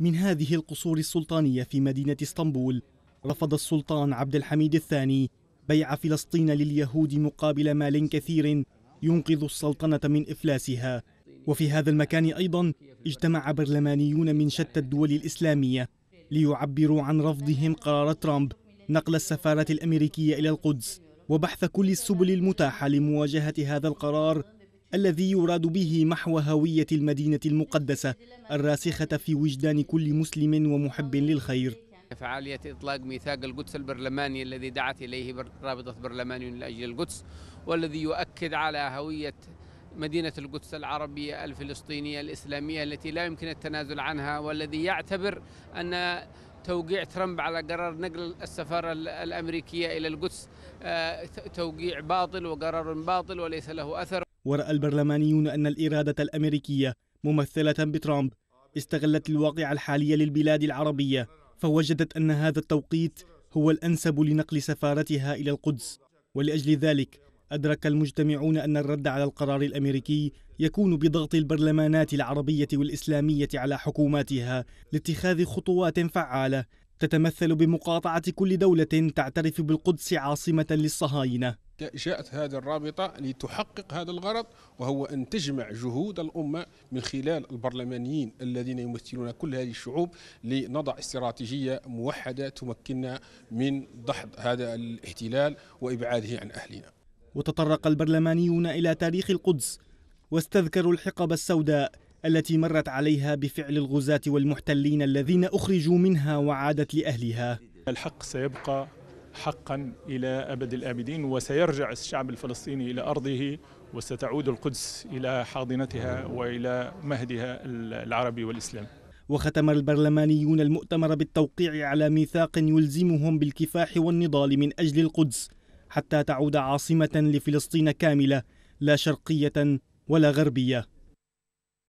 من هذه القصور السلطانية في مدينة اسطنبول رفض السلطان عبد الحميد الثاني بيع فلسطين لليهود مقابل مال كثير ينقذ السلطنة من إفلاسها وفي هذا المكان أيضا اجتمع برلمانيون من شتى الدول الإسلامية ليعبروا عن رفضهم قرار ترامب نقل السفارة الأمريكية إلى القدس وبحث كل السبل المتاحة لمواجهة هذا القرار الذي يراد به محو هوية المدينة المقدسة الراسخة في وجدان كل مسلم ومحب للخير فعالية إطلاق ميثاق القدس البرلماني الذي دعت إليه رابطة برلماني لأجل القدس والذي يؤكد على هوية مدينة القدس العربية الفلسطينية الإسلامية التي لا يمكن التنازل عنها والذي يعتبر أن توقيع ترامب على قرار نقل السفارة الأمريكية إلى القدس آه، توقيع باطل وقرار باطل وليس له أثر ورأى البرلمانيون أن الإرادة الأمريكية ممثلة بترامب استغلت الواقع الحالي للبلاد العربية فوجدت أن هذا التوقيت هو الأنسب لنقل سفارتها إلى القدس ولأجل ذلك أدرك المجتمعون أن الرد على القرار الأمريكي يكون بضغط البرلمانات العربية والإسلامية على حكوماتها لاتخاذ خطوات فعالة تتمثل بمقاطعة كل دولة تعترف بالقدس عاصمة للصهاينة جاءت هذه الرابطة لتحقق هذا الغرض وهو أن تجمع جهود الأمة من خلال البرلمانيين الذين يمثلون كل هذه الشعوب لنضع استراتيجية موحدة تمكننا من دحض هذا الاحتلال وإبعاده عن أهلنا وتطرق البرلمانيون إلى تاريخ القدس واستذكروا الحقب السوداء التي مرت عليها بفعل الغزاة والمحتلين الذين أخرجوا منها وعادت لأهلها الحق سيبقى حقا إلى أبد الآبدين وسيرجع الشعب الفلسطيني إلى أرضه وستعود القدس إلى حاضنتها وإلى مهدها العربي والإسلامي وختم البرلمانيون المؤتمر بالتوقيع على ميثاق يلزمهم بالكفاح والنضال من أجل القدس حتى تعود عاصمة لفلسطين كاملة لا شرقية ولا غربية